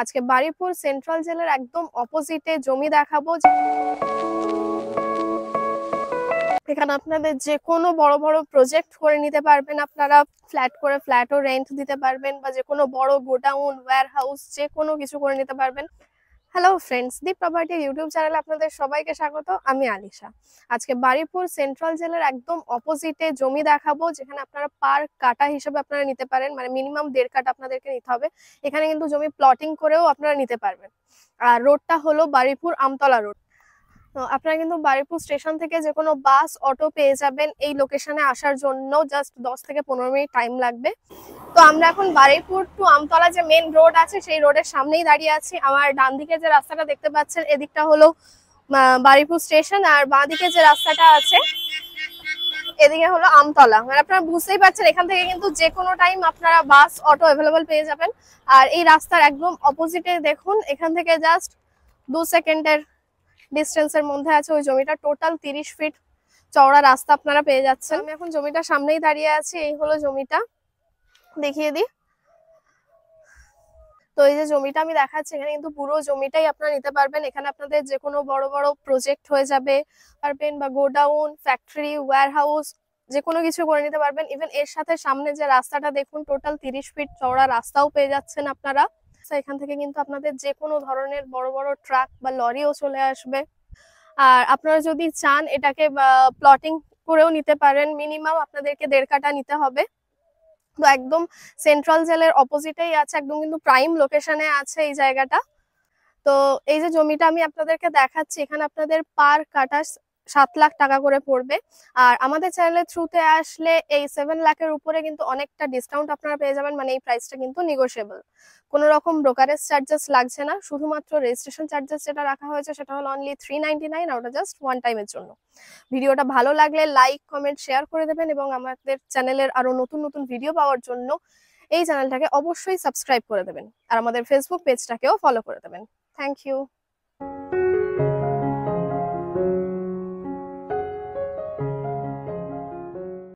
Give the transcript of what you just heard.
আজকে বারুইপুর সেন্ট্রাল জেলার একদম অপোজিটে জমি দেখাবো এখানে আপনাদের যে কোনো বড় বড় প্রজেক্ট করে নিতে পারবেন আপনারা ফ্ল্যাট করে ফ্ল্যাটও রেন্ট দিতে পারবেন বা যে কোনো বড় গোডাউন ওয়্যার হাউস যে কোনো কিছু করে নিতে পারবেন hello friends the property YouTube চ্যানেলে আপনাদের সবাইকে স্বাগত আমি আলিশা আজকে বারিপুর সেন্ট্রাল জেলের একদম অপোজিটে জমি দেখাবো যেখানে আপনারা পার কাটা হিসেবে আপনারা নিতে পারেন মানে মিনিমাম দেড় কাটা আপনাদেরকে নিতে হবে এখানে কিন্তু জমি প্লটিং করেও আপনারা নিতে পারবেন আর রোডটা হলো বারিপুর আমতলা রোড আপনারা কিন্তু বারুইপুর স্টেশন থেকে যে কোনো বাস অটো পেয়ে যাবেন এই লোকেশনে আসার জন্য জাস্ট দশ থেকে পনেরো মিনিট টাইম লাগবে তো আমরা এখন বারুইপুর টু আমতলা যে মেন রোড আছে সেই রোডের সামনেই দাঁড়িয়ে আছি আমার ডান দিকে যে রাস্তাটা দেখতে পাচ্ছেন এদিকটা হলো বারিপুর স্টেশন আর বাঁ দিকে যে রাস্তাটা আছে এদিকে হলো আমতলা মানে আপনারা বুঝতেই পারছেন এখান থেকে কিন্তু যে কোনো টাইম আপনারা বাস অটো অ্যাভেলেবল পেয়ে যাবেন আর এই রাস্তার একদম অপোজিটে দেখুন এখান থেকে জাস্ট দু সেকেন্ডের ডিস্টেন্সের মধ্যে আছে ওই জমিটা টোটাল তিরিশ ফিট চওড়া রাস্তা আপনারা পেয়ে যাচ্ছেন আমি এখন জমিটা সামনেই দাঁড়িয়ে আছি এই হলো জমিটা দেখিয়ে দি তো এই যে জমিটা আমি দেখাচ্ছি এখানে কিন্তু পুরো জমিটাই আপনারা নিতে পারবেন এখানে আপনাদের যে কোনো বড় বড় প্রজেক্ট হয়ে যাবে পারবেন বা গোডাউন ফ্যাক্টরি হাউস যে কোনো কিছু করে নিতে পারবেন ইভেন এর সাথে সামনে যে রাস্তাটা দেখুন টোটাল তিরিশ ফিট চওড়া রাস্তাও পেয়ে যাচ্ছেন আপনারা আচ্ছা, এখান থেকে কিন্তু আপনাদের যে কোনো ধরনের বড় বড় ট্রাক বা লরিও চলে আসবে আর আপনারা যদি চান এটাকে প্লটিং করেও নিতে পারেন মিনিমাম আপনাদেরকে দেড় কাটা নিতে হবে তো একদম সেন্ট্রাল জেলের অপোজিটেই আছে একদম কিন্তু প্রাইম লোকেশনে আছে এই জায়গাটা তো এই যে জমিটা আমি আপনাদেরকে দেখাচ্ছি এখানে আপনাদের পার কাটা সাত লাখ টাকা করে পড়বে আর আমাদের চ্যানেলের থ্রুতে আসলে এই সেভেন লাখের উপরে কিন্তু অনেকটা ডিসকাউন্ট আপনারা পেয়ে যাবেন মানে এই প্রাইসটা কিন্তু নিগোসিয়েবল কোনো রকম ব্রোকারেজ চার্জেস লাগছে না শুধুমাত্র রেজিস্ট্রেশন চার্জেস যেটা রাখা হয়েছে সেটা হলো অনলি থ্রি নাইনটি নাইন ওটা জাস্ট ওয়ান টাইমের জন্য ভিডিওটা ভালো লাগলে লাইক কমেন্ট শেয়ার করে দেবেন এবং আমাদের চ্যানেলের আরও নতুন নতুন ভিডিও পাওয়ার জন্য এই চ্যানেলটাকে অবশ্যই সাবস্ক্রাইব করে দেবেন আর আমাদের ফেসবুক পেজটাকেও ফলো করে দেবেন থ্যাংক ইউ